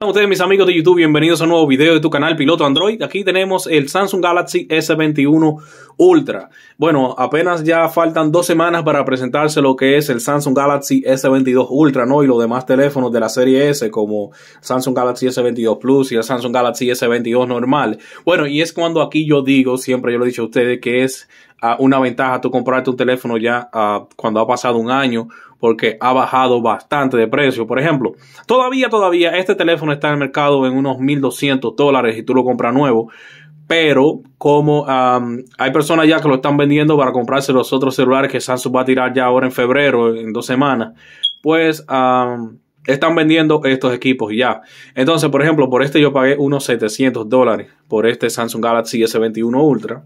a ustedes mis amigos de YouTube, bienvenidos a un nuevo video de tu canal Piloto Android. Aquí tenemos el Samsung Galaxy S21 Ultra. Bueno, apenas ya faltan dos semanas para presentarse lo que es el Samsung Galaxy S22 Ultra, ¿no? Y los demás teléfonos de la serie S como Samsung Galaxy S22 Plus y el Samsung Galaxy S22 normal. Bueno, y es cuando aquí yo digo, siempre yo lo he dicho a ustedes, que es ah, una ventaja tú comprarte un teléfono ya ah, cuando ha pasado un año porque ha bajado bastante de precio. Por ejemplo, todavía, todavía este teléfono está en el mercado en unos 1200 dólares y tú lo compras nuevo. Pero como hay personas ya que lo están vendiendo para comprarse los otros celulares que Samsung va a tirar ya ahora en febrero, en dos semanas, pues están vendiendo estos equipos ya. Entonces, por ejemplo, por este yo pagué unos 700 dólares por este Samsung Galaxy S21 Ultra.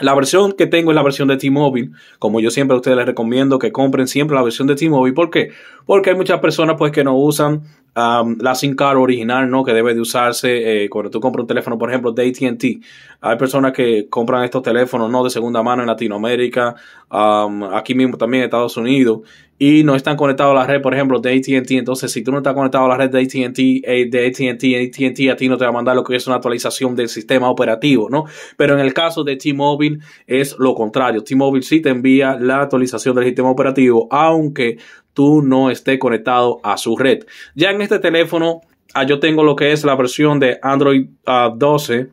La versión que tengo es la versión de T-Mobile. Como yo siempre a ustedes les recomiendo que compren siempre la versión de T-Mobile. ¿Por qué? Porque hay muchas personas pues que no usan Um, la SIM card original, ¿no? Que debe de usarse eh, cuando tú compras un teléfono, por ejemplo, de ATT. Hay personas que compran estos teléfonos, ¿no? De segunda mano en Latinoamérica, um, aquí mismo también en Estados Unidos, y no están conectados a la red, por ejemplo, de ATT. Entonces, si tú no estás conectado a la red de ATT, eh, de ATT, ATT a ti no te va a mandar lo que es una actualización del sistema operativo, ¿no? Pero en el caso de T-Mobile es lo contrario. T-Mobile sí te envía la actualización del sistema operativo, aunque tú no estés conectado a su red. Ya en este teléfono, ah, yo tengo lo que es la versión de Android 12. Ah,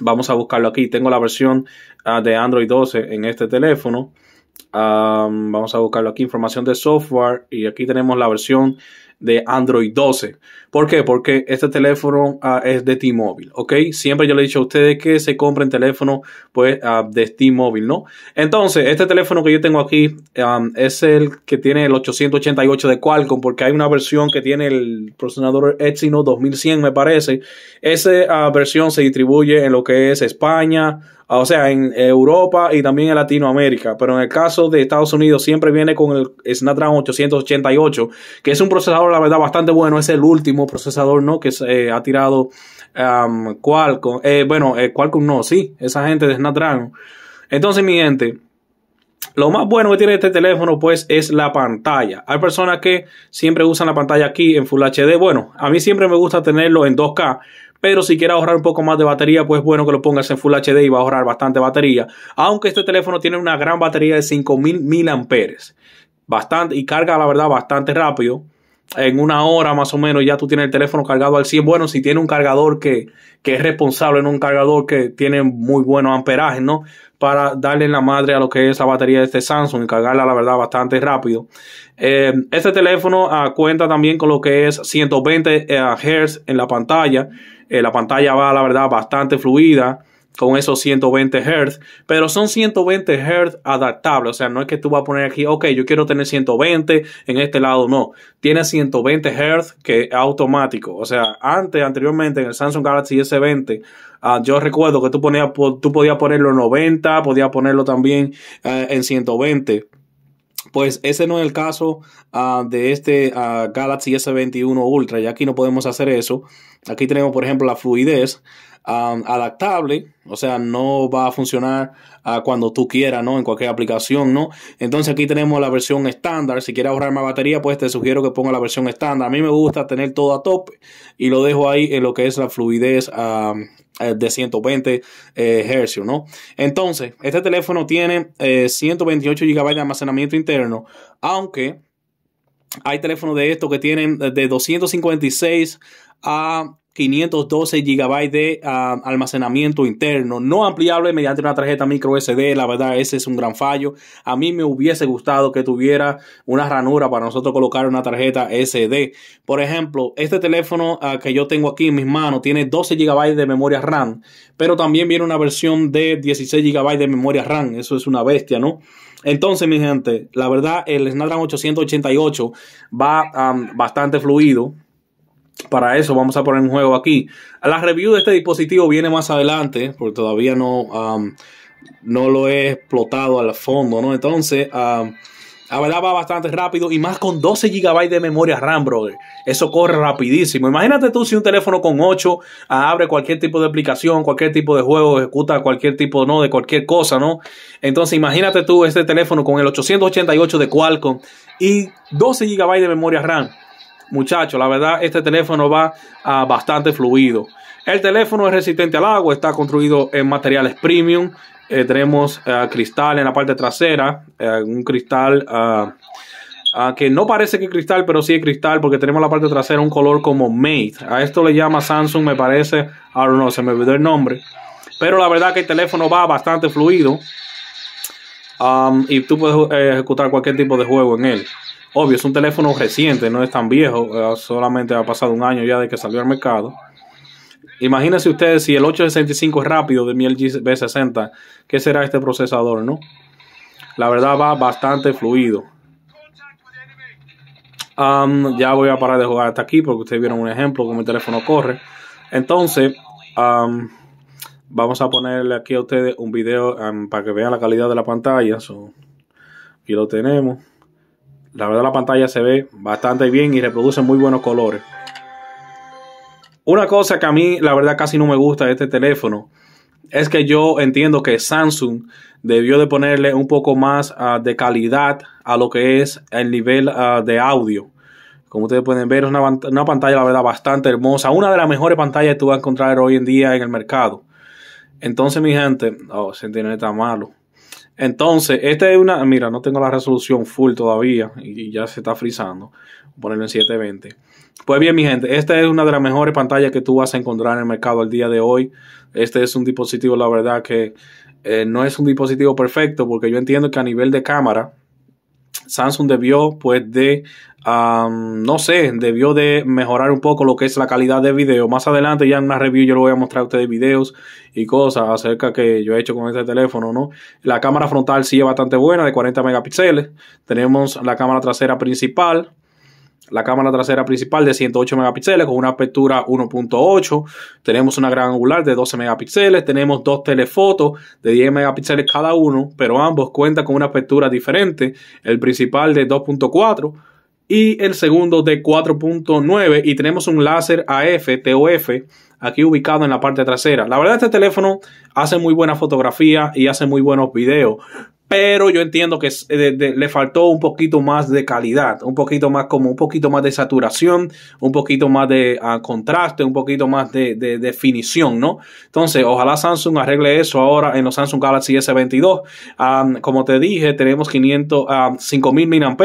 vamos a buscarlo aquí. Tengo la versión ah, de Android 12 en este teléfono. vamos a buscarlo aquí, información de software. Y aquí tenemos la versión de Android 12. ¿Por qué? Porque este teléfono ah, es de T-Mobile, ¿ok? Siempre yo le he dicho a ustedes que se compren teléfonos pues, ah, de T-Mobile, ¿no? Entonces, este teléfono que yo tengo aquí es el que tiene el 888 de Qualcomm, porque hay una versión que tiene el procesador Exynos 2100, me parece. Esa ah, versión se distribuye en lo que es España, o sea, en Europa y también en Latinoamérica. Pero en el caso de Estados Unidos siempre viene con el Snapdragon 888, que es un procesador la verdad, bastante bueno. Es el último procesador, ¿no? Que se eh, ha tirado Qualcomm. Eh, bueno, eh, Qualcomm no, sí. Esa gente de Snapdragon. Entonces, mi gente, lo más bueno que tiene este teléfono, pues, es la pantalla. Hay personas que siempre usan la pantalla aquí en Full HD. Bueno, a mí siempre me gusta tenerlo en 2K. Pero si quieres ahorrar un poco más de batería, pues bueno que lo pongas en Full HD y va a ahorrar bastante batería. Aunque este teléfono tiene una gran batería de 5000 mAh. Bastante, y carga la verdad bastante rápido en una hora más o menos ya tú tienes el teléfono cargado al 100. Bueno, si tiene un cargador que, que es responsable, En un cargador que tiene muy buenos amperajes, ¿no? Para darle la madre a lo que es la batería de este Samsung y cargarla, la verdad, bastante rápido. Eh, este teléfono ah, cuenta también con lo que es 120 eh, Hz en la pantalla. Eh, la pantalla va, la verdad, bastante fluida con esos 120 Hz, pero son 120 Hz adaptables, o sea, no es que tú vas a poner aquí, ok, yo quiero tener 120 en este lado, no, tiene 120 Hz que es automático, o sea, antes, anteriormente en el Samsung Galaxy S20, ah, yo recuerdo que tú, tú podías ponerlo en 90, podías ponerlo también eh, en 120. Pues ese no es el caso ah, de este ah, Galaxy S21 Ultra, y aquí no podemos hacer eso. Aquí tenemos, por ejemplo, la fluidez adaptable, o sea, no va a funcionar a ah, cuando tú quieras, ¿no? En cualquier aplicación, ¿no? Entonces aquí tenemos la versión estándar. Si quieres ahorrar más batería, pues te sugiero que ponga la versión estándar. A mí me gusta tener todo a tope y lo dejo ahí en lo que es la fluidez eh, de 120 eh, Hz, ¿no? Entonces, este teléfono tiene 128 eh, GB de almacenamiento interno, aunque hay teléfonos de estos que tienen de 256 a 512 GB de ah, almacenamiento interno, no ampliable mediante una tarjeta micro SD. La verdad, ese es un gran fallo. A mí me hubiese gustado que tuviera una ranura para nosotros colocar una tarjeta SD. Por ejemplo, este teléfono ah, que yo tengo aquí en mis manos tiene 12 GB de memoria RAM, pero también viene una versión de 16 GB de memoria RAM. Eso es una bestia, ¿no? Entonces, mi gente, la verdad, el Snapdragon 888 va bastante fluido. Para eso vamos a poner un juego aquí. La review de este dispositivo viene más adelante, porque todavía no, um, no lo he explotado al fondo, ¿no? Entonces, la verdad va bastante rápido y más con 12 GB de memoria RAM, brother. Eso corre rapidísimo. Imagínate tú si un teléfono con 8 ah, abre cualquier tipo de aplicación, cualquier tipo de juego, ejecuta cualquier tipo, no, de cualquier cosa, ¿no? Entonces imagínate tú este teléfono con el 888 de Qualcomm y 12 GB de memoria RAM. Muchachos, la verdad, este teléfono va ah, bastante fluido. El teléfono es resistente al agua, está construido en materiales premium. Eh, tenemos ah, cristal en la parte trasera, eh, un cristal ah, que no parece que cristal, pero sí es cristal porque tenemos la parte trasera un color como mate. A esto le llama Samsung, me parece, ahora no, se me olvidó el nombre. Pero la verdad que el teléfono va bastante fluido y tú puedes eh, ejecutar cualquier tipo de juego en él. Obvio, es un teléfono reciente, no es tan viejo, eh, solamente ha pasado un año ya de que salió al mercado. Imagínense ustedes si el 865 es rápido de mi LG B60, ¿qué será este procesador, no? La verdad va bastante fluido. ya voy a parar de jugar hasta aquí porque ustedes vieron un ejemplo como el teléfono corre. Entonces, vamos a ponerle aquí a ustedes un video para que vean la calidad de la pantalla. So, aquí lo tenemos. La verdad la pantalla se ve bastante bien y reproduce muy buenos colores. Una cosa que a mí la verdad casi no me gusta de este teléfono es que yo entiendo que Samsung debió de ponerle un poco más ah, de calidad a lo que es el nivel ah, de audio. Como ustedes pueden ver, es una, pantalla, la verdad, bastante hermosa. Una de las mejores pantallas que tú vas a encontrar hoy en día en el mercado. Entonces, mi gente, oh, se entiende tan malo. Entonces, esta es una. Mira, no tengo la resolución full todavía y ya se está frizando. Ponerlo en 720. Pues bien, mi gente, esta es una de las mejores pantallas que tú vas a encontrar en el mercado al día de hoy. Este es un dispositivo, la verdad, que eh, no es un dispositivo perfecto porque yo entiendo que a nivel de cámara Samsung debió pues de, no sé, debió de mejorar un poco lo que es la calidad de video. Más adelante ya en una review yo lo voy a mostrar a ustedes videos y cosas acerca que yo he hecho con este teléfono, ¿no? La cámara frontal sí es bastante buena, de 40 megapíxeles. Tenemos la cámara trasera principal, la cámara trasera principal de 108 megapíxeles con una apertura 1.8. Tenemos una gran angular de 12 megapíxeles. Tenemos dos telefotos de 10 megapíxeles cada uno, pero ambos cuentan con una apertura diferente. El principal de 2.4 y el segundo de 4.9 y tenemos un láser AF TOF aquí ubicado en la parte trasera. La verdad este teléfono hace muy buena fotografía y hace muy buenos videos, pero yo entiendo que eh, le faltó un poquito más de calidad, un poquito más como un poquito más de saturación, un poquito más de ah, contraste, un poquito más de, definición, ¿no? Entonces, ojalá Samsung arregle eso ahora en los Samsung Galaxy S22. como te dije, tenemos 500, 5000 mAh,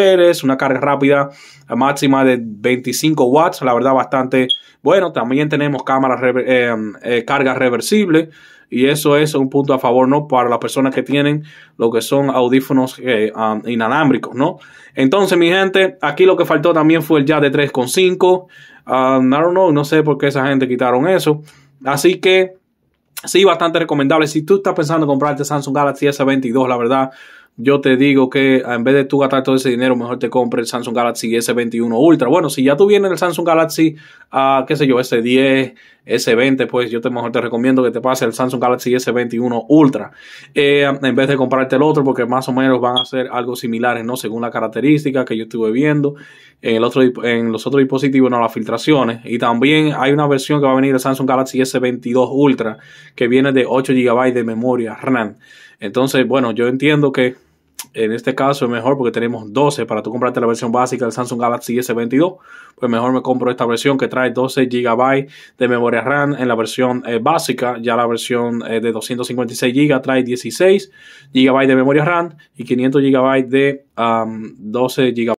una carga rápida ah, máxima de 25 watts, la verdad bastante bueno. También tenemos cámara em, eh, carga reversible. Y eso es un punto a favor, ¿no? Para las personas que tienen lo que son audífonos eh, um, inalámbricos, ¿no? Entonces, mi gente, aquí lo que faltó también fue el ya de 3.5. I don't no sé por qué esa gente quitaron eso. Así que, sí, bastante recomendable. Si tú estás pensando en comprarte Samsung Galaxy S22, la verdad, yo te digo que ah, en vez de tú gastar todo ese dinero, mejor te compres el Samsung Galaxy S21 Ultra. Bueno, si ya tú vienes el Samsung Galaxy, ah, qué sé yo, S10, S20, pues yo te mejor te recomiendo que te pases el Samsung Galaxy S21 Ultra. Eh, en vez de comprarte el otro, porque más o menos van a ser algo similares, ¿no? Según la característica que yo estuve viendo en, el otro, en los otros dispositivos, no las filtraciones. Y también hay una versión que va a venir de Samsung Galaxy S22 Ultra, que viene de 8 GB de memoria RAM. Entonces, bueno, yo entiendo que en este caso es mejor porque tenemos 12 para tú comprarte la versión básica del Samsung Galaxy S22. Pues mejor me compro esta versión que trae 12 GB de memoria RAM en la versión eh, básica. Ya la versión eh, de 256 GB trae 16 GB de memoria RAM y 500 GB de 12 GB.